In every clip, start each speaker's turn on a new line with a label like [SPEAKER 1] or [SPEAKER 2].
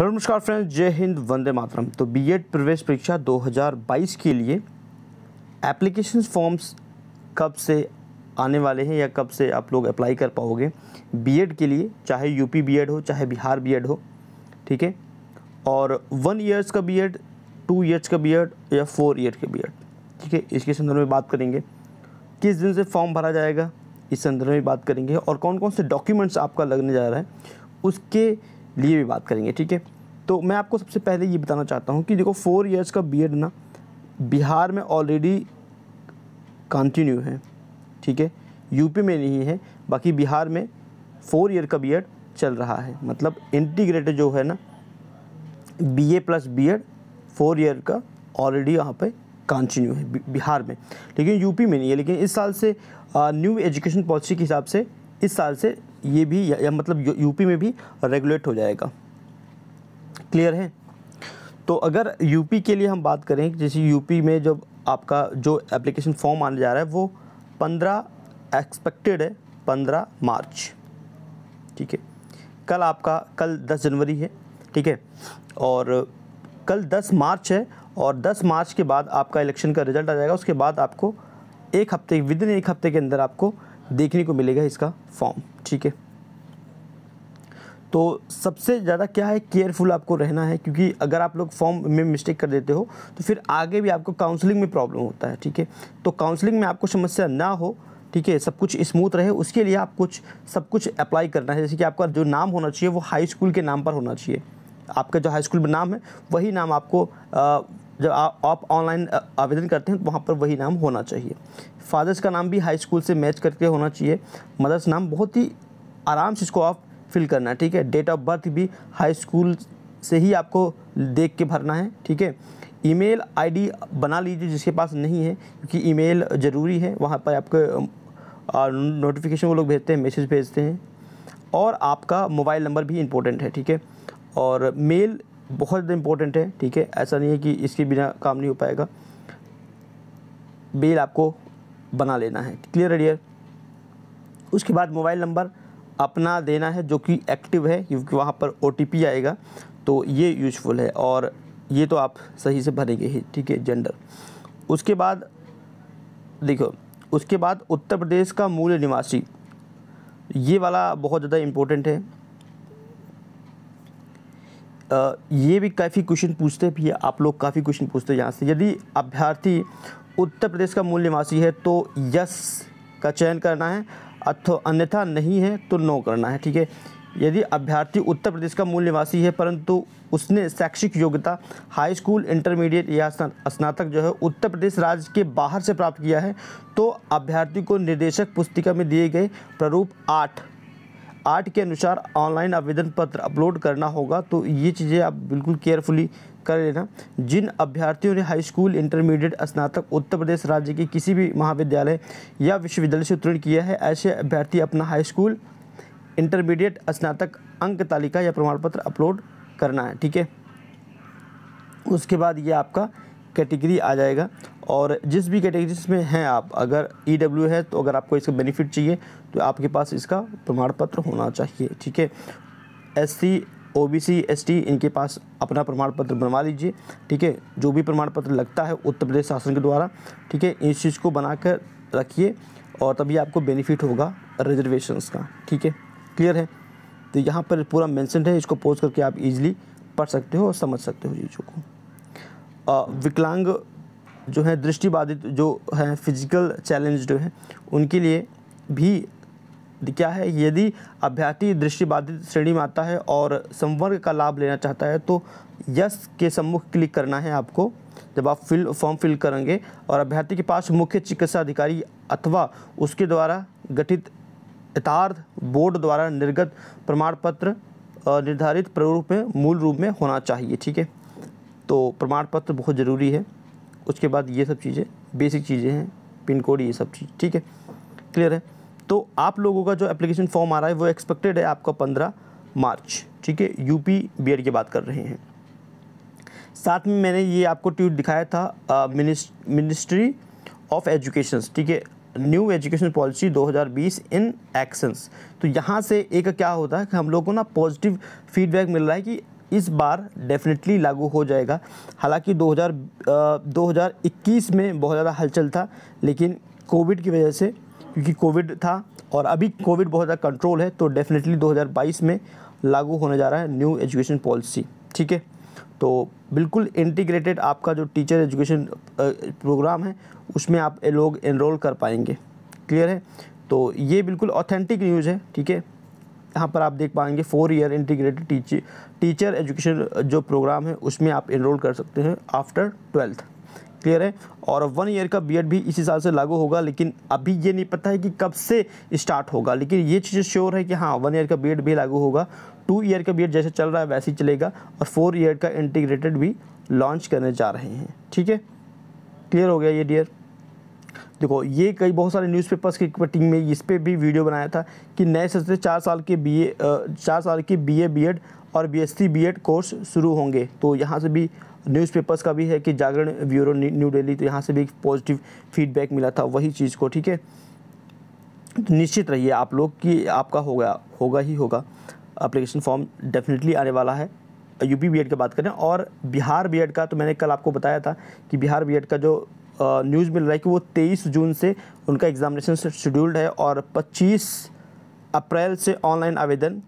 [SPEAKER 1] hello नमस्कार friends जय हिंद वंदे मातरम तो बीएड प्रवेश परीक्षा 2022 के लिए एप्लीकेशन फॉर्म्स कब से आने वाले हैं या कब से आप लोग अप्लाई कर पाओगे बीएड के लिए चाहे यूपी बीएड हो चाहे बिहार बीएड हो ठीक है और वन ईयर्स का बीएड टू ईयर्स का बीएड या फोर ईयर का बीएड ठीक है इसके संदर्भ में बात करेंगे किस दिन से फॉर्म भरा जाएगा इस संदर्भ में बात करेंगे और कौन कौन से डॉक्यूमेंट्स आपका लगने जा रहा है उसके लिए भी बात करेंगे ठीक है तो मैं आपको सबसे पहले ये बताना चाहता हूँ कि देखो फोर इयर्स का बी ना बिहार में ऑलरेडी कंटिन्यू है ठीक है यूपी में नहीं है बाकी बिहार में फोर ईयर का बी चल रहा है मतलब इंटीग्रेटेड जो है ना BA plus B Ed four year का ऑलरेडी यहाँ पे कंटिन्यू है बिहार में लेकिन यूपी में नहीं है लेकिन इस साल से न्यू एजुकेशन पॉलिसी के हिसाब से इस साल से ये भी या, या मतलब यूपी में भी रेगुलेट हो जाएगा क्लियर है तो अगर यूपी के लिए हम बात करें जैसे यूपी में जब आपका जो एप्लीकेशन फॉर्म आने जा रहा है वो पंद्रह एक्सपेक्टेड है पंद्रह मार्च ठीक है कल आपका कल दस जनवरी है ठीक है और कल दस मार्च है और दस मार्च के बाद आपका इलेक्शन का रिजल्ट आ जाएगा उसके बाद आपको एक हफ्ते विद इन एक हफ्ते के अंदर आपको देखने को मिलेगा इसका फॉर्म ठीक है तो सबसे ज़्यादा क्या है केयरफुल आपको रहना है क्योंकि अगर आप लोग फॉर्म में मिस्टेक कर देते हो तो फिर आगे भी आपको काउंसलिंग में प्रॉब्लम होता है ठीक है तो काउंसलिंग में आपको समस्या ना हो ठीक है सब कुछ स्मूथ रहे उसके लिए आप कुछ सब कुछ अप्लाई करना है जैसे कि आपका जो नाम होना चाहिए वो हाई स्कूल के नाम पर होना चाहिए आपका जो हाई स्कूल में नाम है वही नाम आपको आ, जब आ, आप ऑनलाइन आवेदन करते हैं तो वहाँ पर वही नाम होना चाहिए फादर्स का नाम भी हाई स्कूल से मैच करके होना चाहिए मदर्स नाम बहुत ही आराम से इसको आप फिल करना है ठीक है डेट ऑफ बर्थ भी हाई स्कूल से ही आपको देख के भरना है ठीक है ईमेल आईडी बना लीजिए जिसके पास नहीं है क्योंकि ईमेल ज़रूरी है वहाँ पर आपको नोटिफिकेशन वो लोग भेजते हैं मैसेज भेजते हैं और आपका मोबाइल नंबर भी इम्पोर्टेंट है ठीक है और मेल बहुत ज़्यादा इंपॉर्टेंट है ठीक है ऐसा नहीं है कि इसके बिना काम नहीं हो पाएगा बेल आपको बना लेना है क्लियर है उसके बाद मोबाइल नंबर अपना देना है जो कि एक्टिव है क्योंकि वहाँ पर ओ आएगा तो ये यूजफुल है और ये तो आप सही से भरेंगे ही ठीक है जेंडर उसके बाद देखो उसके बाद उत्तर प्रदेश का मूल निवासी ये वाला बहुत ज़्यादा इम्पोर्टेंट है ये भी काफ़ी क्वेश्चन पूछते भी आप लोग काफ़ी क्वेश्चन पूछते हैं यहाँ से यदि अभ्यर्थी उत्तर प्रदेश का मूल निवासी है तो यस का चयन करना है अथवा अन्यथा नहीं है तो नो करना है ठीक है यदि अभ्यर्थी उत्तर प्रदेश का मूल निवासी है परंतु उसने शैक्षिक योग्यता हाई स्कूल इंटरमीडिएट या स्नातक जो है उत्तर प्रदेश राज्य के बाहर से प्राप्त किया है तो अभ्यर्थी को निर्देशक पुस्तिका में दिए गए प्रारूप आठ आठ के अनुसार ऑनलाइन आवेदन पत्र अपलोड करना होगा तो ये चीज़ें आप बिल्कुल केयरफुली कर लेना जिन अभ्यर्थियों ने हाई स्कूल इंटरमीडिएट स्नातक उत्तर प्रदेश राज्य के किसी भी महाविद्यालय या विश्वविद्यालय से उत्तीर्ण किया है ऐसे अभ्यर्थी अपना हाई स्कूल इंटरमीडिएट स्नातक अंक तालिका या प्रमाण पत्र अपलोड करना है ठीक है उसके बाद ये आपका कैटेगरी आ जाएगा और जिस भी कैटेगरीज में हैं आप अगर ई e है तो अगर आपको इसका बेनिफिट चाहिए तो आपके पास इसका प्रमाण पत्र होना चाहिए ठीक है S C O B C S T इनके पास अपना प्रमाण पत्र बनवा लीजिए ठीक है जो भी प्रमाण पत्र लगता है उत्तर प्रदेश शासन के द्वारा ठीक है इस चीज़ को बनाकर रखिए और तभी आपको बेनिफिट होगा रिजर्वेशंस का ठीक है क्लियर है तो यहाँ पर पूरा मैंसन है इसको पोस्ट करके आप इजीली पढ़ सकते हो और समझ सकते हो चीज़ों को विकलांग जो है दृष्टिबाधित जो हैं फिजिकल चैलेंज हैं उनके लिए भी क्या है यदि अभ्यर्थी दृष्टिबाधित श्रेणी में आता है और संवर्ग का लाभ लेना चाहता है तो यस के सम्मुख क्लिक करना है आपको जब आप फिल फॉर्म फिल करेंगे और अभ्यर्थी के पास मुख्य चिकित्सा अधिकारी अथवा उसके द्वारा गठित यथार्थ बोर्ड द्वारा निर्गत प्रमाण पत्र निर्धारित प्रारूप में मूल रूप में होना चाहिए ठीक है तो प्रमाण पत्र बहुत ज़रूरी है उसके बाद ये सब चीज़ें बेसिक चीज़ें हैं पिन कोड ये सब चीज़ ठीक है क्लियर है तो आप लोगों का जो एप्लीकेशन फॉर्म आ रहा है वो एक्सपेक्टेड है आपका पंद्रह मार्च ठीक है यूपी बी की बात कर रहे हैं साथ में मैंने ये आपको ट्वीट दिखाया था मिनिस्ट्री ऑफ एजुकेशन ठीक है new education policy 2020 in actions तो यहाँ से एक क्या होता है कि हम लोगों को ना पॉजिटिव फीडबैक मिल रहा है कि इस बार डेफिनेटली लागू हो जाएगा हालांकि 2000 2021 में बहुत ज़्यादा हलचल था लेकिन कोविड की वजह से क्योंकि कोविड था और अभी कोविड बहुत ज़्यादा कंट्रोल है तो डेफिनेटली 2022 में लागू होने जा रहा है न्यू एजुकेशन पॉलिसी ठीक है तो बिल्कुल इंटीग्रेटेड आपका जो टीचर एजुकेशन प्रोग्राम है उसमें आप लोग एनरोल कर पाएंगे क्लियर है तो ये बिल्कुल ऑथेंटिक न्यूज़ है ठीक है यहाँ पर आप देख पाएंगे four year integrated teacher teacher education जो प्रोग्राम है उसमें आप इनरोल कर सकते हैं आफ्टर ट्वेल्थ क्लियर है और वन ईयर का बीएड भी इसी साल से लागू होगा लेकिन अभी ये नहीं पता है कि कब से स्टार्ट होगा लेकिन ये चीज़ श्योर है कि हाँ वन ईयर का बीएड भी लागू होगा टू ईयर का बीएड जैसे चल रहा है वैसे ही चलेगा और फोर ईयर का इंटीग्रेटेड भी लॉन्च करने जा रहे हैं ठीक है क्लियर हो गया ये डियर देखो ये कई बहुत सारे न्यूज़पेपर्स की टीम में इस पर भी वीडियो बनाया था कि नए सर से चार साल के बी ए चार साल के बी ए बी एड और B S C B Ed course शुरू होंगे तो यहाँ से भी न्यूज़पेपर्स का भी है कि जागरण ब्यूरो न्यू डेली तो यहाँ से भी पॉजिटिव फीडबैक मिला था वही चीज़ को ठीक है तो निश्चित रहिए आप लोग कि आपका होगा होगा ही होगा अप्लीकेशन फॉर्म डेफिनेटली आने वाला है यूपी बीएड की बात करें और बिहार बीएड का तो मैंने कल आपको बताया था कि बिहार बीएड का जो न्यूज़ मिल रहा है कि वो 23 जून से उनका एग्ज़ामिनेशन शेड्यूल्ड है और 25 अप्रैल से ऑनलाइन आवेदन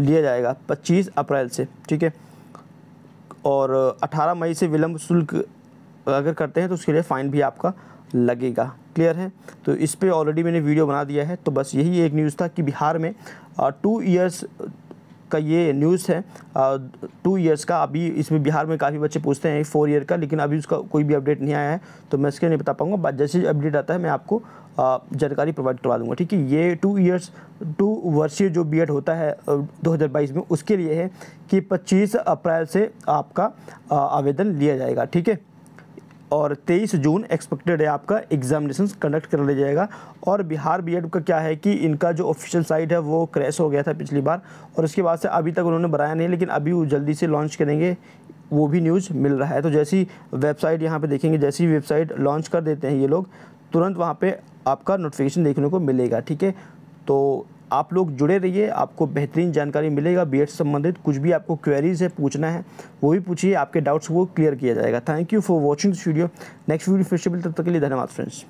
[SPEAKER 1] लिया जाएगा 25 अप्रैल से ठीक है और 18 मई से विलम्ब शुल्क अगर करते हैं तो उसके लिए फ़ाइन भी आपका लगेगा क्लियर है तो इस पर ऑलरेडी मैंने वीडियो बना दिया है तो बस यही एक न्यूज़ था कि बिहार में टू ईयर्स का ये न्यूज़ है टू ईयर्स का अभी इसमें बिहार में काफ़ी बच्चे पूछते हैं फोर ईयर का लेकिन अभी उसका कोई भी अपडेट नहीं आया है तो मैं इसके नहीं बता पाऊँगा जैसे अपडेट आता है मैं आपको जानकारी प्रोवाइड करवा दूंगा ठीक है ये टू ईयर्स टू वर्षीय जो बी होता है 2022 में उसके लिए है कि 25 अप्रैल से आपका आवेदन लिया जाएगा ठीक है और 23 जून एक्सपेक्टेड है आपका एग्जामिनेशन कंडक्ट कर लिया जाएगा और बिहार बी का क्या है कि इनका जो ऑफिशियल साइट है वो क्रैश हो गया था पिछली बार और उसके बाद से अभी तक उन्होंने बनाया नहीं लेकिन अभी वो जल्दी से लॉन्च करेंगे वो भी न्यूज़ मिल रहा है तो जैसी वेबसाइट यहाँ पर देखेंगे जैसी वेबसाइट लॉन्च कर देते हैं ये लोग तुरंत वहाँ पर आपका नोटिफिकेशन देखने को मिलेगा ठीक है तो आप लोग जुड़े रहिए आपको बेहतरीन जानकारी मिलेगा बी से संबंधित कुछ भी आपको क्वेरीज है पूछना है वो भी पूछिए आपके डाउट्स वो क्लियर किया जाएगा thank you for watching this video next video फिर से मिलते तब तक के लिए धन्यवाद फ्रेंड्स